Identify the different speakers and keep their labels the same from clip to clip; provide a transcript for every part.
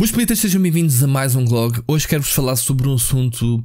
Speaker 1: Meus palitas, sejam bem-vindos a mais um vlog. Hoje quero-vos falar sobre um assunto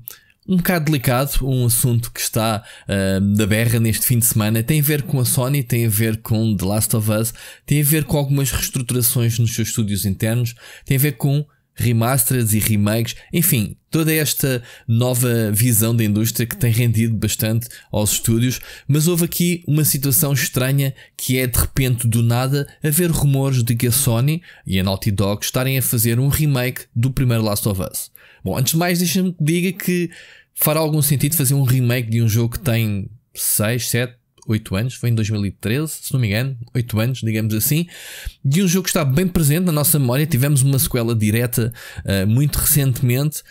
Speaker 1: um bocado delicado, um assunto que está uh, da berra neste fim de semana. Tem a ver com a Sony, tem a ver com The Last of Us, tem a ver com algumas reestruturações nos seus estúdios internos, tem a ver com remasters e remakes, enfim, toda esta nova visão da indústria que tem rendido bastante aos estúdios, mas houve aqui uma situação estranha que é de repente do nada haver rumores de que a Sony e a Naughty Dog estarem a fazer um remake do primeiro Last of Us. Bom, antes de mais, deixa-me que diga que fará algum sentido fazer um remake de um jogo que tem 6, 7, 8 anos, foi em 2013, se não me engano, 8 anos, digamos assim, de um jogo que está bem presente na nossa memória. Tivemos uma sequela direta uh, muito recentemente.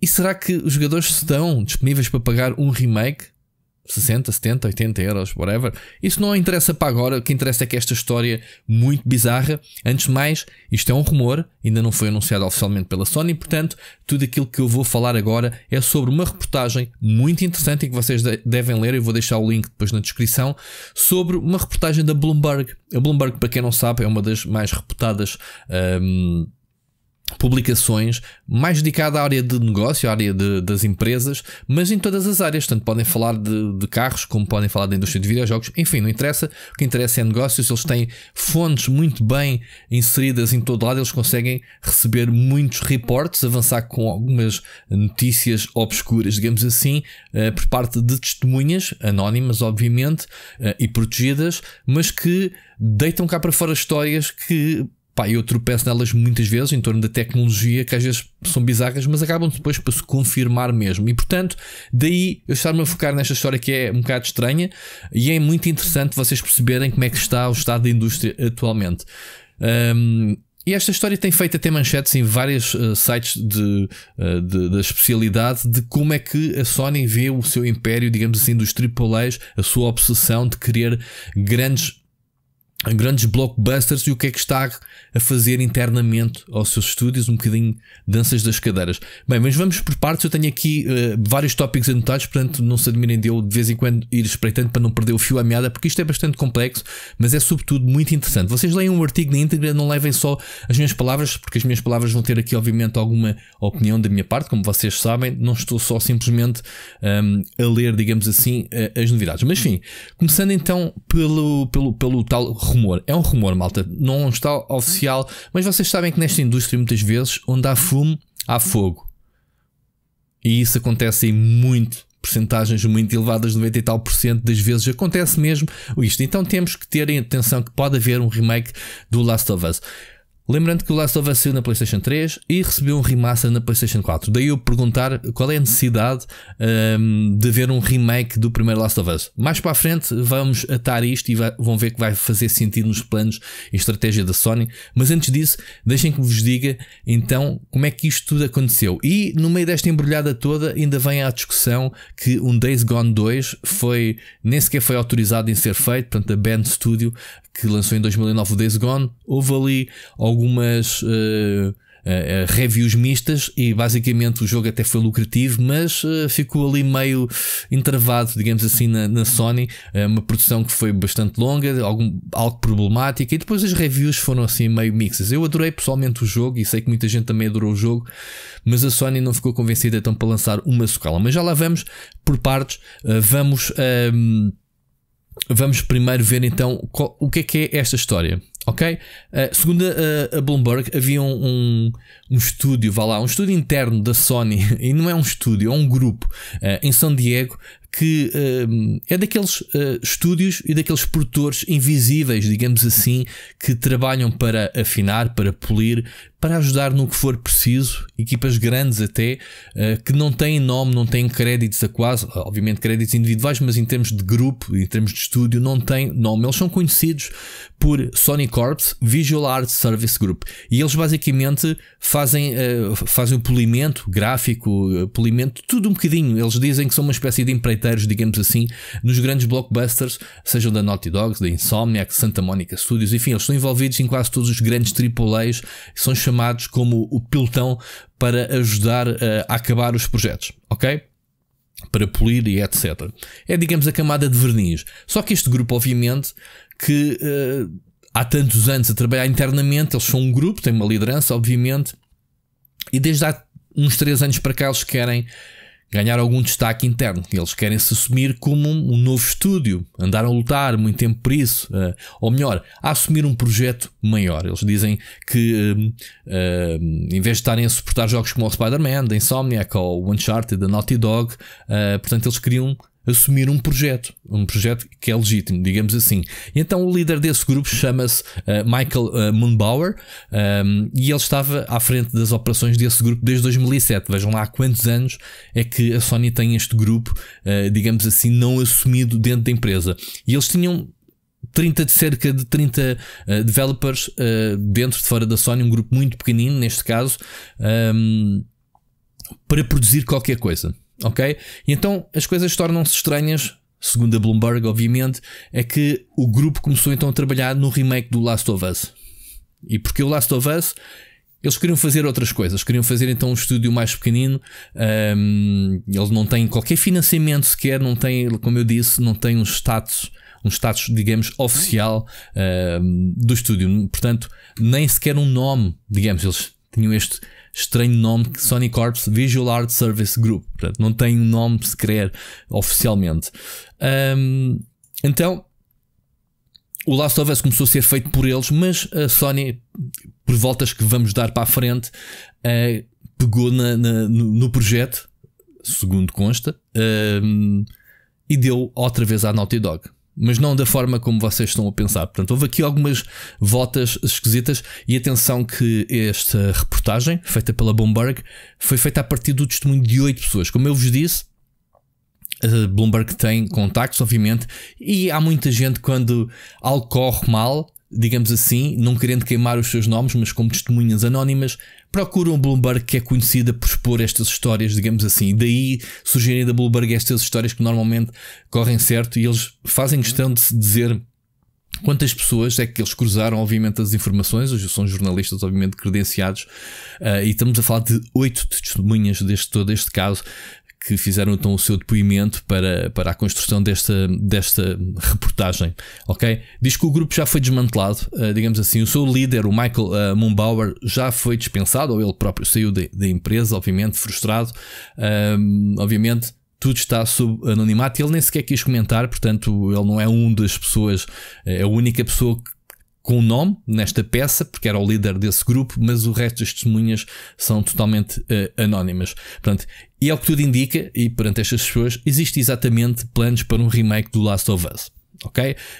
Speaker 1: E será que os jogadores estão disponíveis para pagar um remake? 60, 70, 80 euros, whatever. Isso não interessa para agora. O que interessa é que esta história muito bizarra. Antes de mais, isto é um rumor, ainda não foi anunciado oficialmente pela Sony. Portanto, tudo aquilo que eu vou falar agora é sobre uma reportagem muito interessante e que vocês devem ler. Eu vou deixar o link depois na descrição. Sobre uma reportagem da Bloomberg. A Bloomberg, para quem não sabe, é uma das mais reputadas. Hum, publicações mais dedicada à área de negócio, à área de, das empresas, mas em todas as áreas. Tanto podem falar de, de, carros, como podem falar da indústria de videojogos, enfim, não interessa. O que interessa é negócios. Eles têm fontes muito bem inseridas em todo lado, eles conseguem receber muitos reportes, avançar com algumas notícias obscuras, digamos assim, eh, por parte de testemunhas anónimas, obviamente, eh, e protegidas, mas que deitam cá para fora histórias que pá, eu tropeço nelas muitas vezes em torno da tecnologia, que às vezes são bizarras, mas acabam depois para se confirmar mesmo. E portanto, daí eu estar-me a focar nesta história que é um bocado estranha e é muito interessante vocês perceberem como é que está o estado da indústria atualmente. Um, e esta história tem feito até manchetes em vários uh, sites de, uh, de, da especialidade de como é que a Sony vê o seu império, digamos assim, dos AAAs, a sua obsessão de querer grandes grandes blockbusters e o que é que está a fazer internamente aos seus estúdios, um bocadinho danças das cadeiras. Bem, mas vamos por partes, eu tenho aqui uh, vários tópicos anotados, portanto não se admirem de eu de vez em quando ir espreitando para não perder o fio à meada, porque isto é bastante complexo, mas é sobretudo muito interessante. Vocês leem um artigo na íntegra, não levem só as minhas palavras, porque as minhas palavras vão ter aqui obviamente alguma opinião da minha parte, como vocês sabem, não estou só simplesmente um, a ler, digamos assim, eh, as novidades. Mas enfim, começando então pelo, pelo, pelo tal rumor, é um rumor, malta. Não está oficial, mas vocês sabem que nesta indústria, muitas vezes, onde há fumo, há fogo. E isso acontece em muito, porcentagens muito elevadas, 90 e tal por cento das vezes acontece mesmo isto. Então temos que ter em atenção que pode haver um remake do Last of Us. Lembrando que o Last of Us saiu na PlayStation 3 e recebeu um remaster na PlayStation 4. Daí eu perguntar qual é a necessidade um, de ver um remake do primeiro Last of Us. Mais para a frente vamos atar isto e vai, vão ver que vai fazer sentido nos planos e estratégia da Sony. Mas antes disso, deixem que vos diga então como é que isto tudo aconteceu. E no meio desta embrulhada toda ainda vem a discussão que um Days Gone 2 foi nem sequer foi autorizado em ser feito. Portanto, a Band Studio que lançou em 2009 o Days Gone, houve ali algumas uh, reviews mistas e basicamente o jogo até foi lucrativo, mas ficou ali meio entravado, digamos assim, na, na Sony. É uma produção que foi bastante longa, algum, algo problemática, e depois as reviews foram assim meio mixas. Eu adorei pessoalmente o jogo e sei que muita gente também adorou o jogo, mas a Sony não ficou convencida então para lançar uma sequela. Mas já lá vamos por partes, vamos. Ehm, vamos primeiro ver então qual, o que é que é esta história. Ok? Uh, segundo a, eh, a, Bloomberg, havia um, um, um, estúdio, vá lá, um estúdio interno da Sony, e não é um estúdio, é um grupo, uh, em São Diego, que uh, é daqueles uh, estúdios e daqueles produtores invisíveis, digamos assim, que trabalham para afinar, para polir, para ajudar no que for preciso, equipas grandes até, uh, que não têm nome, não têm créditos a quase, obviamente créditos individuais, mas em termos de grupo, em termos de estúdio, não têm nome. Eles são conhecidos por Sony Corps Visual Arts Service Group e eles basicamente fazem, fazem o polimento gráfico, polimento, tudo um bocadinho. Eles dizem que são uma espécie de empreita digamos assim, nos grandes blockbusters, sejam da Naughty Dogs, da Insomniac, Santa Monica Studios, enfim, eles estão envolvidos em quase todos os grandes AAAs, são chamados como o pelotão para ajudar eh, a acabar os projetos, ok? Para polir e etc. É, digamos, a camada de verniz. Só que este grupo, obviamente, que uh, há tantos anos a trabalhar internamente, eles são um grupo, têm uma liderança, obviamente, e desde há uns 3 anos para cá eles querem ganhar algum destaque interno. Eles querem se assumir como um, um novo estúdio, andaram a lutar muito tempo por isso, uh, ou melhor, a assumir um projeto maior. Eles dizem que, eh, eh, em vez de estarem a suportar jogos como o Spider-Man, da Insomniac ou o Uncharted, The Naughty Dog, uh, portanto, eles queriam assumir um projeto, um projeto que é legítimo, digamos assim. E então o líder desse grupo chama-se uh, Michael uh, eh, Moonbauer um, ehm, e ele estava à frente das operações desse grupo desde 2007. Vejam lá há quantos anos é que a Sony tem este grupo, uh, digamos assim, não assumido dentro da empresa. E eles tinham 30 de cerca de 30 uh, developers dentro de fora da Sony, um grupo muito pequenino neste caso, um, ehm, para produzir qualquer coisa ok? E então as coisas tornam-se estranhas, segundo a Bloomberg, obviamente, é que o grupo começou então a trabalhar no remake do Last of Us. E porque o Last of Us eles queriam fazer outras coisas, queriam fazer então um estúdio mais pequenino. Um, eles não têm qualquer financiamento sequer, não têm, como eu disse, não têm um status, um status, digamos, oficial do estúdio. Portanto, nem sequer um nome, digamos, eles tinham este estranho nome que Sony Corps Visual Art Service Group. Portanto, não tem um nome sequer oficialmente. Um, então, o Last of Us começou a ser feito por eles, mas a Sony, por voltas que vamos dar para a frente, uh, pegou na, na, no, no, projeto, segundo consta, um, e deu outra vez à Naughty Dog mas não da forma como vocês estão a pensar. Portanto, houve aqui algumas votas esquisitas e atenção que esta reportagem, feita pela Bloomberg, foi feita a partir do testemunho de oito pessoas. Como eu vos disse, Bloomberg tem contactos, obviamente, e há muita gente quando algo corre mal, digamos assim, não querendo queimar os seus nomes, mas como testemunhas anónimas, procuram Bloomberg, que é conhecida por expor estas histórias, digamos assim. Daí surgirem da Bloomberg estas histórias que normalmente correm certo e eles fazem uhum. questão de se dizer. Quantas pessoas é que eles cruzaram, obviamente, as informações? Hoje são jornalistas, obviamente, credenciados, uh, e estamos a falar de oito testemunhas deste todo este caso que fizeram então o seu depoimento para, para a construção desta, desta reportagem, ok? Diz que o grupo já foi desmantelado, uh, digamos assim, o seu líder, o Michael uh, Mumbauer, já foi dispensado, ou ele próprio saiu da empresa, obviamente, frustrado, um, ehm, obviamente, tudo está sob anonimato e ele nem sequer quis comentar, portanto, ele não é um das pessoas, eh, é a única pessoa que com o nome nesta peça, porque era o líder desse grupo, mas o resto das testemunhas são totalmente uh, anónimas. Portanto, e é o que tudo indica, e perante estas pessoas, existe exatamente planos para um remake do Last of Us ok?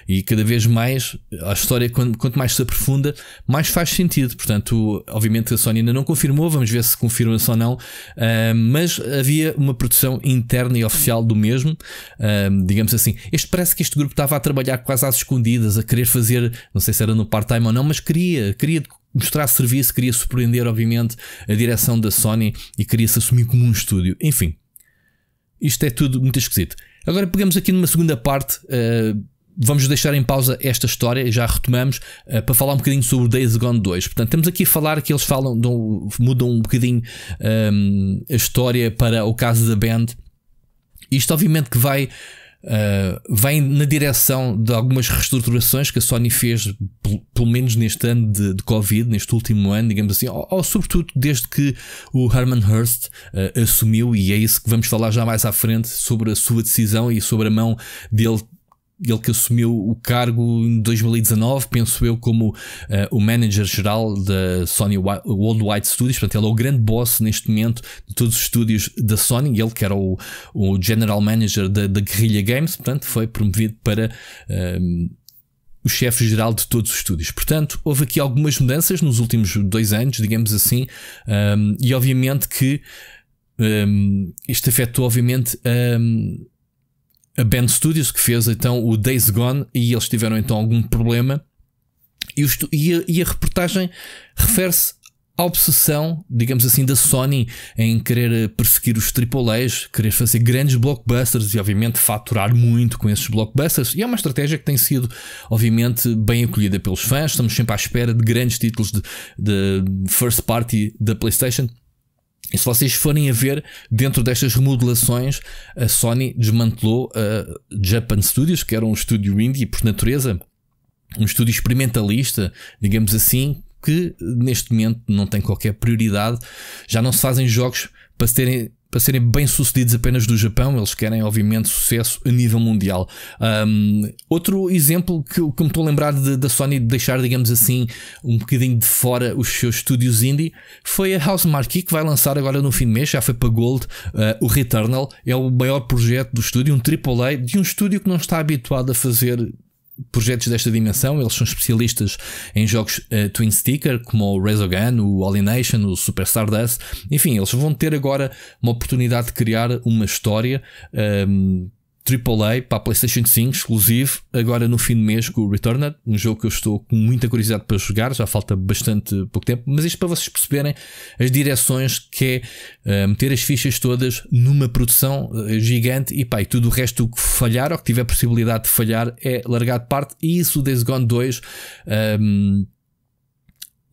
Speaker 1: E cada vez mais a história, quanto mais se aprofunda, mais faz sentido. Portanto, obviamente a Sony ainda não confirmou, vamos ver se confirma-se ou não, uh, mas havia uma produção interna e oficial do mesmo, uh, digamos assim. Este parece que este grupo estava a trabalhar quase às escondidas, a querer fazer, não sei se era no part-time ou não, mas queria, queria mostrar serviço, queria surpreender, obviamente, a direção da Sony e queria se assumir como um estúdio. Enfim, isto é tudo muito esquisito. Agora pegamos aqui numa segunda parte, uh, vamos deixar em pausa esta história, já retomamos, uh, para falar um bocadinho sobre Days Gone 2. Portanto, estamos aqui a falar que eles falam, mudam um bocadinho um, ehm, a história para o caso da Band. Isto, obviamente, que vai. Uh, vem na direção de algumas reestruturações que a Sony fez, pelo menos neste ano de, de, Covid, neste último ano, digamos assim, ou, ou sobretudo desde que o Herman Hurst uh, assumiu, e é isso que vamos falar já mais à frente sobre a sua decisão e sobre a mão dele ele que assumiu o cargo em 2019, penso eu, como uh, o manager geral da Sony Worldwide Studios. Portanto, ele é o grande boss neste momento de todos os estúdios da Sony. Ele que era o, o general manager da, da Guerrilla Games, portanto, foi promovido para. Um, eh, o chefe geral de todos os estúdios. Portanto, houve aqui algumas mudanças nos últimos dois anos, digamos assim, um, eh, e obviamente que um, isto afetou, obviamente, um, a Band Studios que fez então o Days Gone e eles tiveram então algum problema. E, e, a, e a reportagem refere-se à obsessão, digamos assim, da Sony em querer eh, perseguir os AAAs, querer fazer grandes blockbusters e, obviamente, faturar muito com esses blockbusters. E é uma estratégia que tem sido, obviamente, bem acolhida pelos fãs. Estamos sempre à espera de grandes títulos de, de first party da PlayStation. E se vocês forem a ver, dentro destas remodelações, a Sony desmantelou a Japan Studios, que era um estúdio indie, por natureza, um estúdio experimentalista, digamos assim, que neste momento não tem qualquer prioridade. Já não se fazem jogos para se terem para serem bem-sucedidos apenas do Japão, eles querem, obviamente, sucesso a nível mundial. Um, outro exemplo que, que me estou a lembrar de, da Sony deixar, digamos assim, um bocadinho de fora os seus estúdios indie foi a House Marquee, que vai lançar agora no fim de mês, já foi para Gold, uh, o Returnal. É o maior projeto do estúdio, um AAA, de um estúdio que não está habituado a fazer projetos desta dimensão, eles são especialistas em jogos uh, Twin Sticker, como o Resogun, o Alienation, o Super Stardust. Enfim, eles vão ter agora uma oportunidade de criar uma história. Um, ehm, AAA para a PlayStation 5, exclusivo, agora no fim de mês com o Returned, um jogo que eu estou com muita curiosidade para jogar, já falta bastante pouco tempo, mas isto para vocês perceberem as direções que é uh, meter as fichas todas numa produção uh, gigante e pá, e tudo o resto que falhar ou que tiver possibilidade de falhar é largar de parte, e isso o Days Gone 2. Um, ehm,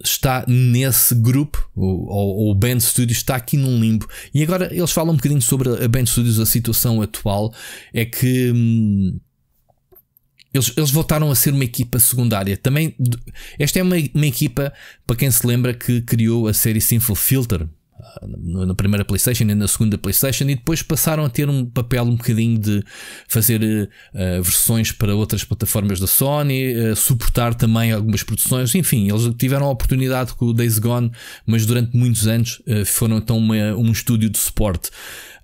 Speaker 1: está nesse grupo, ou o Band Studios está aqui num limbo. E agora eles falam um bocadinho sobre a Band Studios, a situação atual. É que hum, eles, eles voltaram a ser uma equipa secundária. Também, esta é uma, uma equipa, para quem se lembra, que criou a série Sinful Filter, na primeira PlayStation e na segunda PlayStation, e depois passaram a ter um papel um bocadinho de fazer uh, versões para outras plataformas da Sony, uh, suportar também algumas produções, enfim, eles tiveram a oportunidade com o Days Gone, mas durante muitos anos uh, foram então uma, um estúdio de suporte.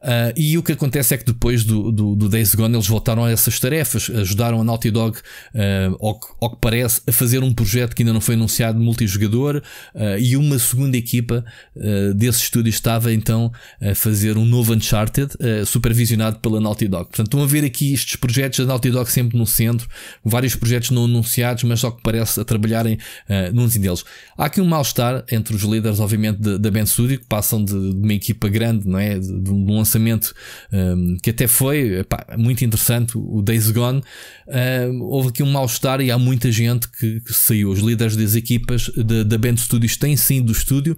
Speaker 1: Uh, e o que acontece é que depois do, do, do, Days Gone eles voltaram a essas tarefas, ajudaram a Naughty Dog, uh, ao, ao, que parece, a fazer um projeto que ainda não foi anunciado multijogador uh, e uma segunda equipa uh, desse estúdio estava então a fazer um novo Uncharted, supervisionado pela Naughty Dog. Portanto, estão a ver aqui estes projetos da Naughty Dog sempre no centro, vários projetos não anunciados, mas ao que parece a trabalharem uh, num deles. Há aqui um mal-estar entre os líderes, obviamente, da Ben Studio, que passam de, de, uma equipa grande, não é? de, de um lançamento um, que até foi muito interessante, o Days Gone, um, houve aqui um mal-estar e há muita gente que, que saiu. Os líderes das equipas da Band Studios têm saído do estúdio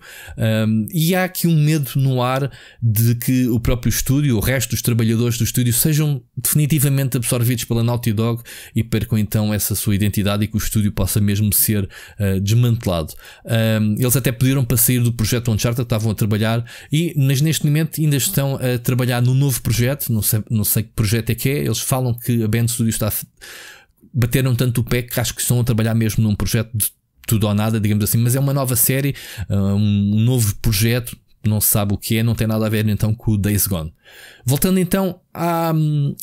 Speaker 1: um, e há aqui um medo no ar de que o próprio estúdio, o resto dos trabalhadores do estúdio, sejam definitivamente absorvidos pela Naughty Dog e percam então essa sua identidade e que o estúdio possa mesmo ser uh, desmantelado. Hum, eles até pediram para sair do projeto Uncharted, estavam a trabalhar, e, mas neste momento ainda estão a trabalhar num novo projeto, não sei, não sei que projeto é que é, eles falam que a Band Studio está. bateram tanto o pé que acho que estão a trabalhar mesmo num projeto de tudo ou nada, digamos assim, mas é uma nova série, ah, um novo projeto, não sabe o que é, não tem nada a ver então com o Days Gone. Voltando então à,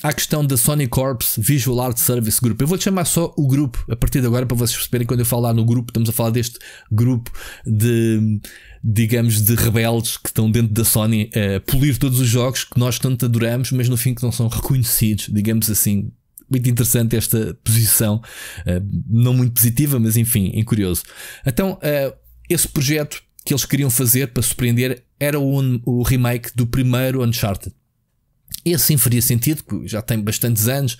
Speaker 1: à questão da Sony Corps Visual Art Service Group. Eu vou chamar só o grupo a partir de agora para vocês perceberem quando eu falar no grupo, estamos a falar deste grupo de digamos de rebeldes que estão dentro da Sony a eh, polir todos os jogos que nós tanto adoramos, mas no fim que não são reconhecidos, digamos assim, muito interessante esta posição, eh, não muito positiva, mas enfim, é curioso. Então, eh, esse projeto que eles queriam fazer para surpreender era o, o remake do primeiro Uncharted. Esse sim faria sentido, porque já tem bastantes anos,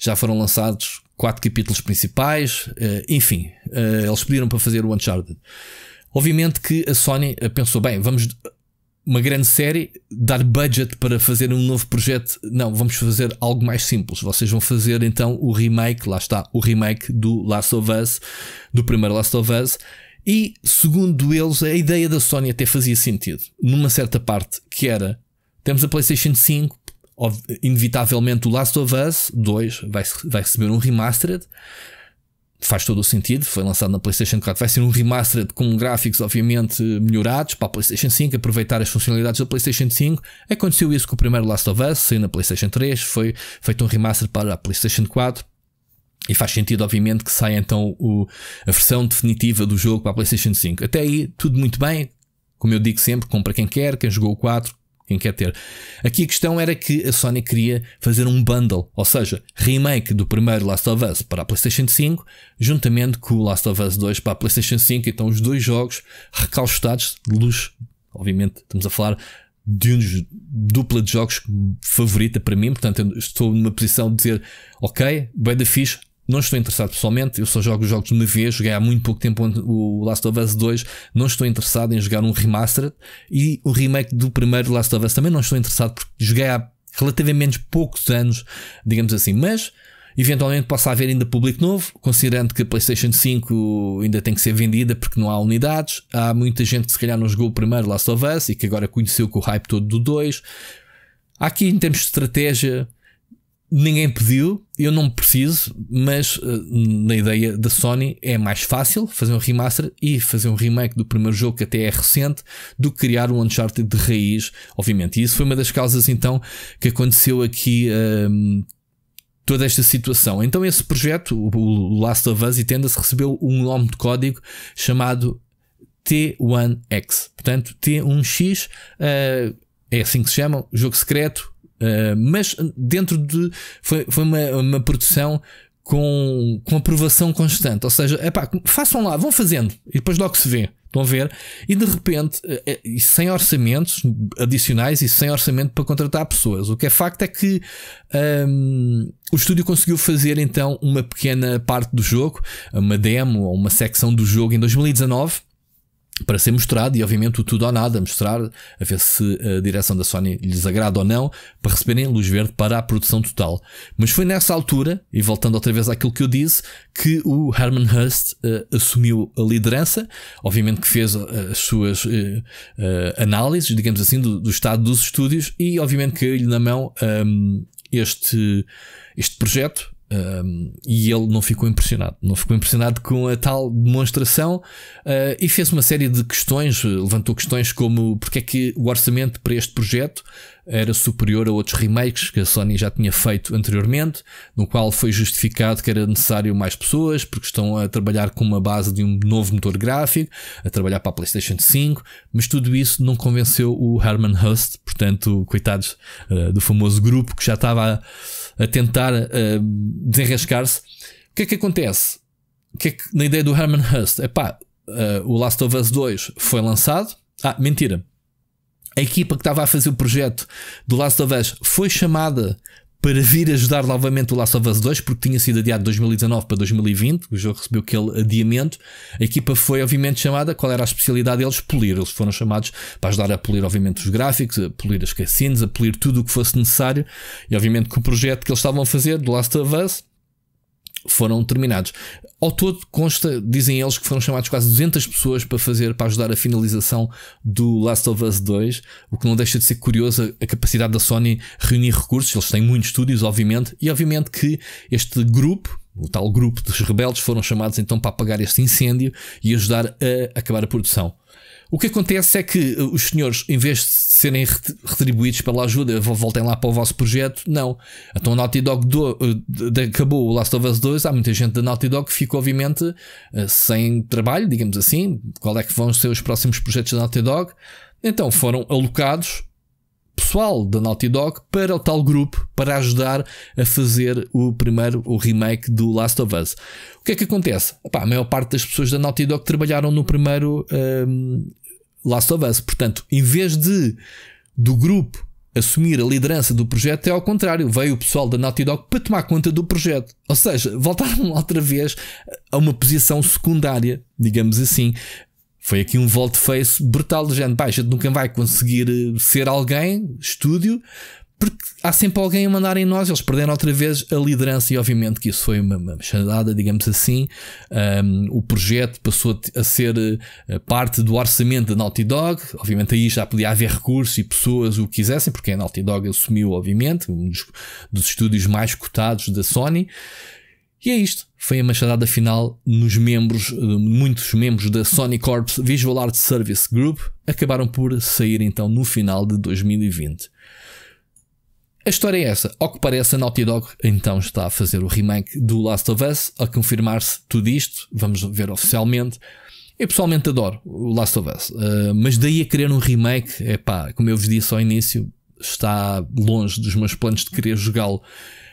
Speaker 1: já foram lançados quatro capítulos principais, eh, enfim, eh, eles pediram para fazer o Uncharted. Obviamente que a Sony eh, pensou: bem, vamos uma grande série, dar budget para fazer um novo projeto. Não, vamos fazer algo mais simples. Vocês vão fazer então o remake, lá está, o remake do Last of Us, do primeiro Last of Us, e, segundo eles, a ideia da Sony até fazia sentido, numa certa parte, que era: temos a PlayStation 5, inevitavelmente o Last of Us 2 vai, vai receber um remastered. Faz todo o sentido, foi lançado na PlayStation 4. Vai ser um remastered com gráficos, obviamente, melhorados para a PlayStation 5, aproveitar as funcionalidades da PlayStation 5. Aconteceu isso com o primeiro Last of Us, saiu na PlayStation 3, foi feito um remaster para a PlayStation 4 e faz sentido, obviamente, que saia então o, a versão definitiva do jogo para a PlayStation 5. Até aí, tudo muito bem. Como eu digo sempre, compra quem quer, quem jogou o 4, quem quer ter. Aqui a questão era que a Sony queria fazer um bundle, ou seja, remake do primeiro Last of Us para a PlayStation 5, juntamente com o Last of Us 2 para a PlayStation 5. Então, os dois jogos recalcitrados de luz. Obviamente, estamos a falar de um dos dupla de jogos favorita para mim, portanto estou numa posição de dizer ok, bem da fixe, não estou interessado pessoalmente, eu só jogo os jogos de uma vez, joguei há muito pouco tempo o Last of Us 2, não estou interessado em jogar um remastered e o remake do primeiro Last of Us também não estou interessado porque joguei há relativamente poucos anos, digamos assim, mas eventualmente possa haver ainda público novo, considerando que a PlayStation 5 ainda tem que ser vendida porque não há unidades, há muita gente que se calhar não jogou o primeiro Last of Us e que agora conheceu com o hype todo do 2. Aqui em termos de estratégia, Ninguém pediu, eu não preciso, mas eh, na ideia da Sony é mais fácil fazer um remaster e fazer um remake do primeiro jogo que até é recente do que criar um Uncharted de raiz, obviamente. E isso foi uma das causas então que aconteceu aqui um, ehm, toda esta situação. Então esse projeto, o Last of Us e se recebeu um nome de código chamado T1X. Portanto, T1X uh, eh, é assim que se chama, jogo secreto, eh, mas eh, dentro de. Foi, foi uma, uma produção com, com aprovação constante. Ou seja, epá, façam lá, vão fazendo e depois logo se vê. Estão a ver? E de repente, eh, e sem orçamentos adicionais e sem orçamento para contratar pessoas. O que é facto é que um, ehm, o estúdio conseguiu fazer então uma pequena parte do jogo, uma demo ou uma secção do jogo em 2019 para ser mostrado e obviamente o tudo ou nada mostrar a ver se a direção da Sony lhes agrada ou não para receberem luz verde para a produção total. Mas foi nessa altura e voltando outra vez àquilo que eu disse que o Herman Hust uh, eh, assumiu a liderança, obviamente que fez eh, as suas uh, uh, análises, digamos assim, do, do, estado dos estúdios e obviamente que lhe na mão um, ehm, este este projeto um, e ele não ficou impressionado, não ficou impressionado com a tal demonstração uh, e fez uma série de questões, levantou questões como porque é que o orçamento para este projeto era superior a outros remakes que a Sony já tinha feito anteriormente, no qual foi justificado que era necessário mais pessoas, porque estão a trabalhar com uma base de um novo motor gráfico, a trabalhar para a PlayStation 5, mas tudo isso não convenceu o Herman Hust, portanto, coitados uh, do famoso grupo que já estava a a tentar uh, desenrascar-se. O que é que acontece? O que é que, na ideia do Herman Hust? É uh, o Last of Us 2 foi lançado. Ah, mentira. A equipa que estava a fazer o projeto do Last of Us foi chamada para vir ajudar novamente o Last of Us 2, porque tinha sido adiado de 2019 para 2020, o jogo recebeu aquele adiamento. A equipa foi, obviamente, chamada, qual era a especialidade deles? Polir. Eles foram chamados para ajudar a polir, obviamente, os gráficos, a polir as cutscenes, a polir tudo o que fosse necessário. E, obviamente, que o projeto que eles estavam a fazer, do Last of Us, foram terminados. Ao todo, consta, dizem eles, que foram chamados quase 200 pessoas para fazer, para ajudar a finalização do Last of Us 2, o que não deixa de ser curioso a capacidade da Sony reunir recursos. Eles têm muitos estúdios, obviamente, e obviamente que este grupo, o tal grupo dos rebeldes, foram chamados então para apagar este incêndio e ajudar a acabar a produção. O que acontece é que eh, os senhores, em vez de serem retribuídos pela ajuda, voltem lá para o vosso projeto, não. Então o Naughty Dog do, eh, acabou o Last of Us 2, há muita gente da Naughty Dog que ficou, obviamente, eh, sem trabalho, digamos assim. Qual é que vão ser os próximos projetos da Naughty Dog? Então foram alocados pessoal da Naughty Dog para o tal grupo para ajudar a fazer o primeiro o remake do Last of Us. O que é que acontece? a maior parte das pessoas da Naughty Dog trabalharam no primeiro um, Last of Us. Portanto, em vez de do grupo assumir a liderança do projeto, é ao contrário. Veio o pessoal da Naughty Dog para tomar conta do projeto. Ou seja, voltaram outra vez a uma posição secundária, digamos assim, foi aqui um volte-face brutal do género. Pá, a gente nunca vai conseguir eh, ser alguém, estúdio, porque há sempre alguém a mandar em nós. Eles perderam outra vez a liderança, e obviamente que isso foi uma, uma digamos assim. Um, o projeto passou a ser eh, parte do orçamento da Naughty Dog. Obviamente aí já podia haver recursos e pessoas o que quisessem, porque a Naughty Dog assumiu, obviamente, um dos, dos estúdios mais cotados da Sony. E é isto. Foi a machadada final nos membros, eh, muitos membros da Sony Corps Visual Arts Service Group acabaram por sair então no final de 2020. A história é essa. Ao que parece, a Naughty Dog então está a fazer o remake do Last of Us. A confirmar-se tudo isto, vamos ver oficialmente. Eu pessoalmente adoro o Last of Us, uh, mas daí a querer um remake, é pá, como eu vos disse ao início, está longe dos meus planos de querer jogá-lo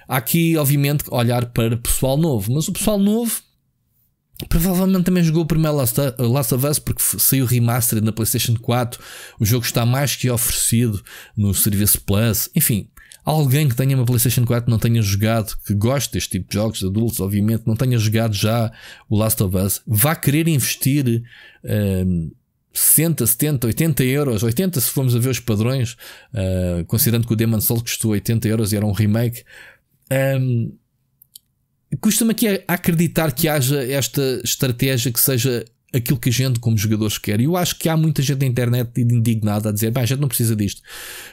Speaker 1: aqui, obviamente, olhar para pessoal novo, mas o pessoal novo provavelmente também jogou o primeiro Last of uh, Us porque saiu remastered na PlayStation 4. O jogo está mais que oferecido no serviço Plus. Enfim, alguém que tenha uma PlayStation 4 não tenha jogado, que goste deste tipo de jogos adultos, obviamente, não tenha jogado já o Last of Us, vá querer investir. Um, 60, 70, 80 euros, 80 se formos a ver os padrões, uh, considerando que o Demon Soul custou 80 euros e era um remake, um, Custa-me aqui acreditar que haja esta estratégia que seja aquilo que a gente, como jogadores, quer. E eu acho que há muita gente na internet indignada a dizer: bem, a gente não precisa disto.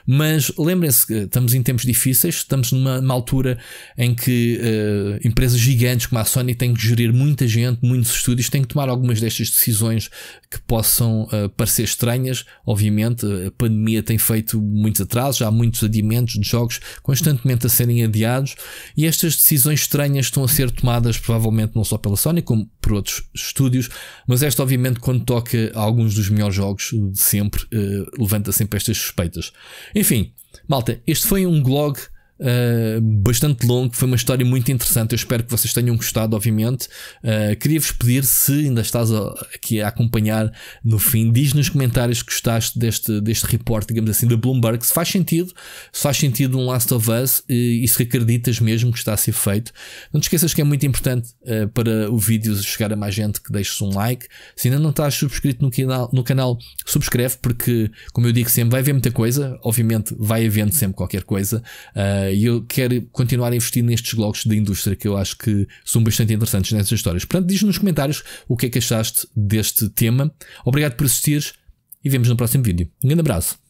Speaker 1: Mas lembrem-se, estamos em tempos difíceis, estamos numa, numa altura em que uh, empresas gigantes como a Sony têm que gerir muita gente, muitos estúdios, têm que tomar algumas destas decisões que possam uh, parecer estranhas. Obviamente, a pandemia tem feito muitos atrasos, há muitos adiamentos de jogos constantemente a serem adiados, e estas decisões estranhas estão a ser tomadas, provavelmente, não só pela Sony, como por outros estúdios, mas esta, obviamente, quando toca a alguns dos melhores jogos de sempre, uh, levanta sempre estas suspeitas. Enfim, malta, este foi um blog uh, bastante longo, foi uma história muito interessante. Eu espero que vocês tenham gostado, obviamente. Uh, Queria-vos pedir, se ainda estás aqui a acompanhar no fim, diz nos comentários que gostaste deste, deste report, digamos assim, da Bloomberg, se faz sentido, se faz sentido um Last of Us e, eh, e se acreditas mesmo que está a ser feito. Não te esqueças que é muito importante uh, para o vídeo chegar a mais gente que deixes um like. Se ainda não estás subscrito no canal, no canal subscreve, porque, como eu digo sempre, vai haver muita coisa. Obviamente, vai havendo sempre qualquer coisa. Uh, eh, e eu quero continuar a investir nestes blogs da indústria que eu acho que são bastante interessantes nessas histórias. Portanto, diz nos comentários o que é que achaste deste tema. Obrigado por assistir e vemos no próximo vídeo. Um grande abraço.